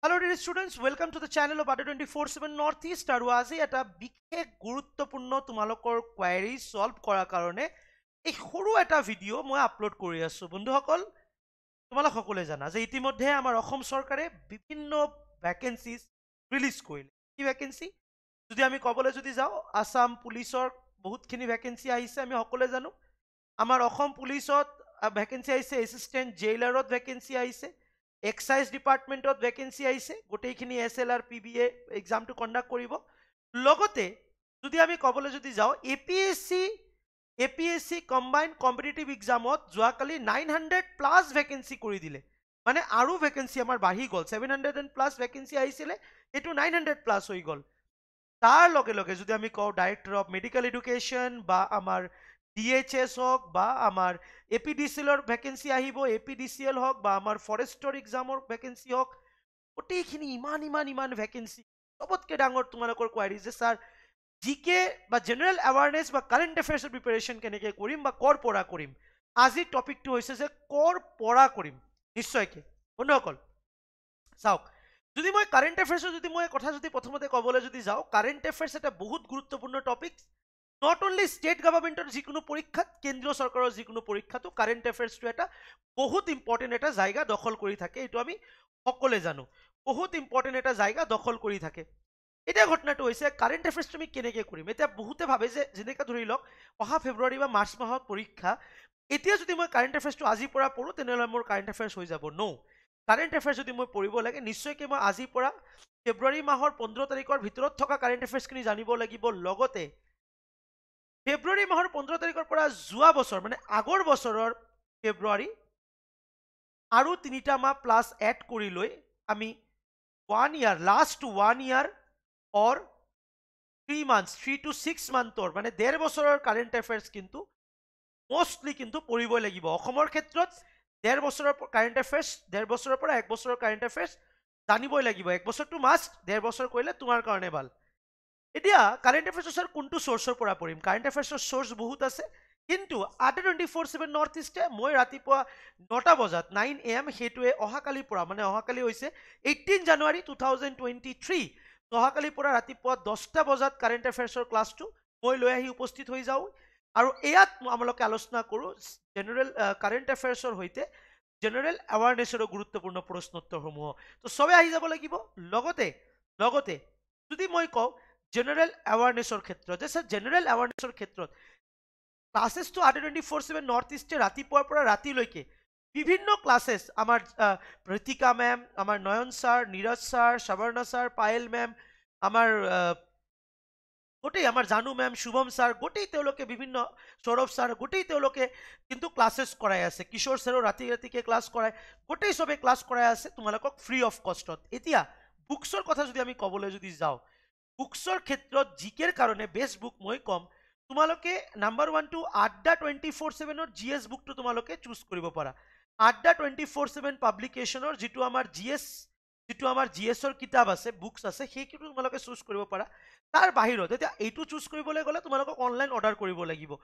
Hello dear students, welcome to the channel of Adi 24-7 Northeast Aru Aji at a bikhe gurutthapunno tumalokor query solve kora karone Ek khuru at a video moya upload kori asu Bundu hakol, tumalok hakole jana Aze iti modhe aamar akham sorkare bibinno vacancies release koi le Ki vacancy? Judhi aami kabole judhi jau Assam police or bhoot khini vacancy aahi se aami hakole janu Aamar akham police or vacancy aahi se assistant jailer or vacancy aahi se excise ডিপাৰ্টমেণ্টত vacancy আহিছে গোটেইখিনি S L R P B A এক্সামটো conduct কৰিব লগতে যদি আমি ক'বলৈ যদি যাওঁ A P S C A P S C combine competitive এক্সামত যোৱাকালি নাইন হাণ্ড্ৰেড প্লাছ ভেকেঞ্চি কৰি দিলে মানে আৰু ভেকেঞ্চি আমাৰ বাঢ়ি গ'ল seven hundred and plus vacancy আহিছিলে এইটো নাইন হাণ্ড্ৰেড প্লাছ হৈ গ'ল তাৰ লগে লগে যদি আমি কওঁ ডাইৰেক্টৰ অফ মেডিকেল এডুকেশ্যন বা আমাৰ ডিএইচএস হোক বা আমার এপিডিসিএলৰ ভেকেঞ্চি আহিব এপিডিসিএল হোক বা আমাৰ ফৰেষ্টৰ এক্সামৰ ভেকেঞ্চি হওক গোটেইখিনি ইমান ইমান ইমান ভেকেঞ্চি চবতকৈ ডাঙৰ তোমালোকৰ কোৱাৰী যে ছাৰ জি কে বা জেনেৰেল এৱাৰনেছ বা কাৰেণ্ট এফেয়াৰ্ছৰ প্ৰিপেৰেশ্যন কেনেকৈ কৰিম বা ক'ৰ পৰা কৰিম আজিৰ টপিকটো হৈছে যে ক'ৰ পৰা কৰিম নিশ্চয়কৈ বন্ধুসকল চাওক যদি মই কাৰেণ্ট এফেয়াৰ্ছৰ যদি মই কথা যদি প্ৰথমতে ক'বলৈ যদি যাওঁ কাৰেণ্ট এফেয়াৰ্ছ এটা বহুত গুৰুত্বপূৰ্ণ টপিক নট অনলি ষ্টেট গভৰ্ণমেণ্টৰ যিকোনো পৰীক্ষাত কেন্দ্ৰীয় চৰকাৰৰ যিকোনো পৰীক্ষাতো কাৰেণ্ট এফেয়াৰ্চটো এটা বহুত ইম্পৰ্টেণ্ট এটা জায়গা দখল কৰি থাকে এইটো আমি সকলোৱে জানো বহুত ইম্পৰ্টেণ্ট এটা জায়গা দখল কৰি থাকে এতিয়া ঘটনাটো হৈছে কাৰেণ্ট এফেয়াৰ্চটো আমি কেনেকৈ কৰিম এতিয়া বহুতে ভাবে যে যেনেকৈ ধৰি লওক অহা ফেব্ৰুৱাৰী বা মাৰ্চ মাহত পৰীক্ষা এতিয়া যদি মই কাৰেণ্ট এফেয়াৰ্চটো আজিৰ পৰা পঢ়োঁ তেনেহ'লে মোৰ কাৰেণ্ট এফেয়াৰ্চ হৈ যাব নৌ কাৰেণ্ট এফেয়াৰ্চ যদি মই পঢ়িব লাগে নিশ্চয়কৈ মই আজিৰ পৰা ফেব্ৰুৱাৰী মাহৰ পোন্ধৰ তাৰিখৰ ভিতৰত থকা কাৰেণ্ট এফেয়াৰ্চখিনি জানিব লাগিব লগতে ফেব্ৰুৱাৰী মাহৰ পোন্ধৰ তাৰিখৰ পৰা যোৱা বছৰ মানে আগৰ বছৰৰ ফেব্ৰুৱাৰী আৰু তিনিটা মাহ প্লাছ এড কৰি লৈ আমি one year last one year or three months three to six মান্থৰ মানে ডেৰ বছৰৰ কাৰেণ্ট এফেয়াৰ্ছ কিন্তু মষ্টলি কিন্তু পৰিবই লাগিব অসমৰ ক্ষেত্ৰত ডেৰ বছৰৰ কাৰেণ্ট এফেয়াৰ্ছ ডেৰ বছৰৰ পৰা এক বছৰৰ কাৰেণ্ট এফেয়াৰ্ছ জানিবই লাগিব এক বছৰটো মাষ্ট ডেৰ বছৰ কৰিলে তোমাৰ কাৰণে ভাল এতিয়া কাৰেণ্ট এফেয়াৰ্ছৰ কোনটো চ'ৰ্চৰ পৰা পঢ়িম কাৰেণ্ট এফেয়াৰ্ছৰ চ'ৰ্চ বহুত আছে কিন্তু আটে টুৱেণ্টি ফ'ৰ ছেভেন নৰ্থ ইষ্টে মই ৰাতিপুৱা নটা বজাত নাইন এ এম সেইটোৱে অহাকালিৰ পৰা মানে অহাকালি হৈছে eighteen January two thousand twenty three অহাকালিৰ পৰা ৰাতিপুৱা দহটা বজাত কাৰেণ্ট এফেয়াৰ্ছৰ ক্লাছটো মই লৈ আহি উপস্থিত হৈ যাওঁ আৰু ইয়াত আমালোকে আলোচনা কৰোঁ জেনেৰেল কাৰেণ্ট এফেয়াৰ্ছৰ সৈতে জেনেৰেল এৱাৰনেছৰো গুৰুত্বপূৰ্ণ প্ৰশ্নোত্তৰসমূহ ত' চবে আহি যাব লাগিব লগতে লগতে যদি মই কওঁ জেনারেল অ্যাওয়ারনেসর ক্ষেত্র যে ছাৰ জেনেৰেল এৱাৰনেছৰ ক্ষেত্ৰত ক্লাছেছটো আৰ টুৱেণ্টি ফ'ৰ ছেভেন নৰ্থ ইষ্টে ৰাতিপুৱাৰ পৰা ৰাতিলৈকে বিভিন্ন ক্লাসেস আমার ঋতিকা ম্যাম আমার Nayan sir Neeraj sir Saborna sir Payel ma'am আমার গোটেই আমার জানু ম্যাম শুভম স্যার গোটেই তেওঁলোকে বিভিন্ন সৌরভ স্যার গোটেই তেওঁলোকে কিন্তু ক্লাসেস করাই আছে কিশোর স্যারও রাতি রাতিকে ক্লাস করায় গোটেই সবে ক্লাস করাই আছে তোমালোক ফ্রি অফ কষ্টত এতিয়া বুকসর কথা যদি আমি কবলে যদি যাও বুকছৰ ক্ষেত্ৰত জিকেৰ কাৰণে বেষ্ট বুক মই ক'ম তোমালোকে নাম্বাৰ ওৱানটো আড্ডা টুৱেণ্টি ফ'ৰ ছেভেনৰ জি এছ বুকটো তোমালোকে চুজ কৰিব পাৰা আড্ডা টুৱেণ্টি ফ'ৰ ছেভেন পাব্লিকেশ্যনৰ যিটো আমাৰ জি এছ যিটো আমাৰ জি এছৰ কিতাপ আছে বুকছ আছে সেইখিনিও তোমালোকে চুজ কৰিব পাৰা তাৰ বাহিৰত এতিয়া এইটো চুজ কৰিবলৈ গ'লে তোমালোকক অনলাইন অৰ্ডাৰ কৰিব লাগিব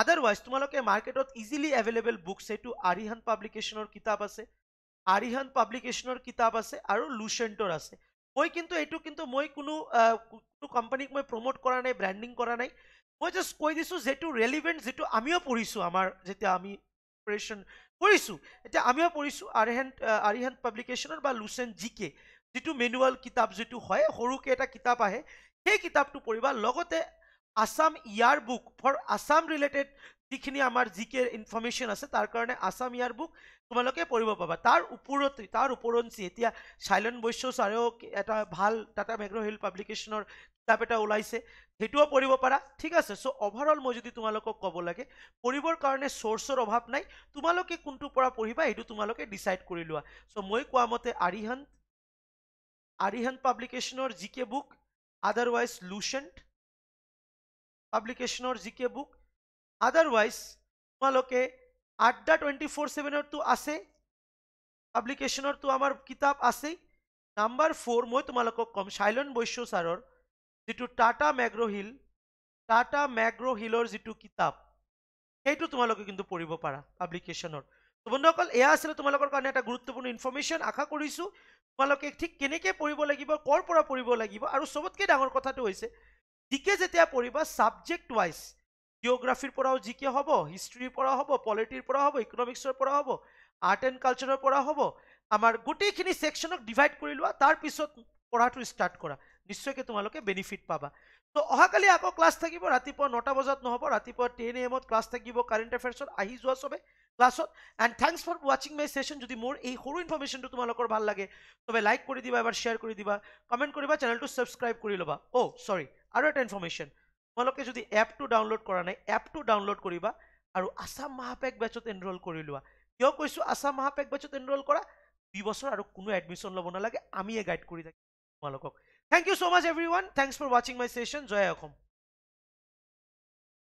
আদাৰৱাইজ তোমালোকে মাৰ্কেটত ইজিলি এভেইলেবল বুকছ সেইটো আৰিহান পাব্লিকেশ্যনৰ কিতাপ আছে আৰিহান পাব্লিকেশ্যনৰ কিতাপ আছে আৰু লুচেণ্টৰ আছে মই কিন্তু এইটো কিন্তু মই কোনো কোনো কোম্পানীক মই প্ৰম'ট কৰা নাই ব্ৰেণ্ডিং কৰা নাই মই জাষ্ট কৈ দিছোঁ যিটো ৰেলিভেণ্ট যিটো আমিও পঢ়িছোঁ আমাৰ যেতিয়া আমি প্ৰিপেৰেশ্যন কৰিছোঁ এতিয়া আমিও পঢ়িছোঁ আৰিহেণ্ট আৰিহেণ্ট পাব্লিকেশ্যনৰ বা লুচেন জি কে যিটো মেনুৱেল কিতাপ যিটো হয় সৰুকৈ এটা কিতাপ আহে সেই কিতাপটো পঢ়িবা লগতে Assam year book for Assam related যিখিনি আমাৰ জি কেৰ ইনফৰ্মেশ্যন আছে তাৰ কাৰণে আছাম ইয়াৰ বুক তোমালোকে পঢ়িব পাবা তাৰ ওপৰতে তাৰ ওপৰঞ্চি এতিয়া চাইলেন বৈশ্য ছাৰেও এটা ভাল টাটা মেগ্ৰহিল পাব্লিকেশ্যনৰ কিতাপ এটা ওলাইছে সেইটোও পঢ়িব পাৰা ঠিক আছে চ' অভাৰঅল মই যদি তোমালোকক ক'ব লাগে পঢ়িবৰ কাৰণে চ'ৰ্চৰ অভাৱ নাই তোমালোকে কোনটোৰ পৰা পঢ়িবা সেইটো তোমালোকে ডিচাইড কৰি লোৱা চ' মই কোৱা মতে আৰিহান আৰিহান পাব্লিকেশ্যনৰ G K book otherwise Lucent পাব্লিকেশ্যনৰ জি কে বুক আদারওয়াইজ তোমালোকে আড্ডা টুয়েন্টি ফোর সেভেনরতো আছে পাবলিকেশনেরতো আমার কিতাব আছেই নাম্বার ফোর মই তোমালোক কম শাইলন বৈশ্য সারর যেটু Tata McGraw Hill Tata McGraw হিলর যেটু কিতাব সেইটো তোমালোকে কিন্তু পড়িব পারা পাবলিকেশনের তো বন্ধুসকল এয়া আসলে তোমালোকর কারণে একটা গুরুত্বপূর্ণ ইনফরমেশন আশা করছো তোমালকে ঠিক কেনেকে পড়িব লাগিব কর পড়িব লাগিব আর সবতকে ডাঙর কথাটো হয়েছে ডিকে যেতে পড়িবা সাবজেক্ট ওয়াইজ জিঅ'গ্ৰাফিৰ পৰাও জি কে হ'ব হিষ্ট্ৰীৰ পৰা হ'ব পলিটিৰ পৰা হ'ব ইকনমিক্সৰ পৰা হ'ব আৰ্ট এণ্ড কালচাৰৰ পৰা হ'ব আমাৰ গোটেইখিনি ছেকশ্যনক ডিভাইড কৰি লোৱা তাৰপিছত পঢ়াটো ষ্টাৰ্ট কৰা নিশ্চয়কৈ তোমালোকে বেনিফিট পাবা তো অহাকালি আকৌ ক্লাছ থাকিব ৰাতিপুৱা নটা বজাত নহ'ব ৰাতিপুৱা টেন এ এমত ক্লাছ থাকিব কাৰেণ্ট এফেয়াৰ্চত আহি যোৱা চবে ক্লাছত এণ্ড থেংকছ ফৰ ৱাচিং মাই ছেশ্যন যদি মোৰ এই সৰু ইনফৰ্মেশ্যনটো তোমালোকৰ ভাল লাগে চবে লাইক কৰি দিবা এবাৰ শ্বেয়াৰ কৰি দিবা কমেণ্ট কৰিবা চেনেলটো ছাবস্ক্ৰাইব কৰি ল'বা অ' oh, চৰি আৰু এটা ইনফৰ্মেশ্যন তোমালোকে যদি এপটো ডাউনলোড কৰা নাই এপটো ডাউনলোড কৰিবা আৰু আছাম মাহাপেক বেটছত এনৰোল কৰি লোৱা কিয় কৈছোঁ আছাম মাহাপেক বেটছত এনৰোল কৰা দুবছৰ আৰু কোনো এডমিশ্যন ল'ব নালাগে আমিয়ে গাইড কৰি থাকিম তোমালোকক thank you so' much everyone thanks for ৱাচিং মাই ছেশ্যন জয় অসম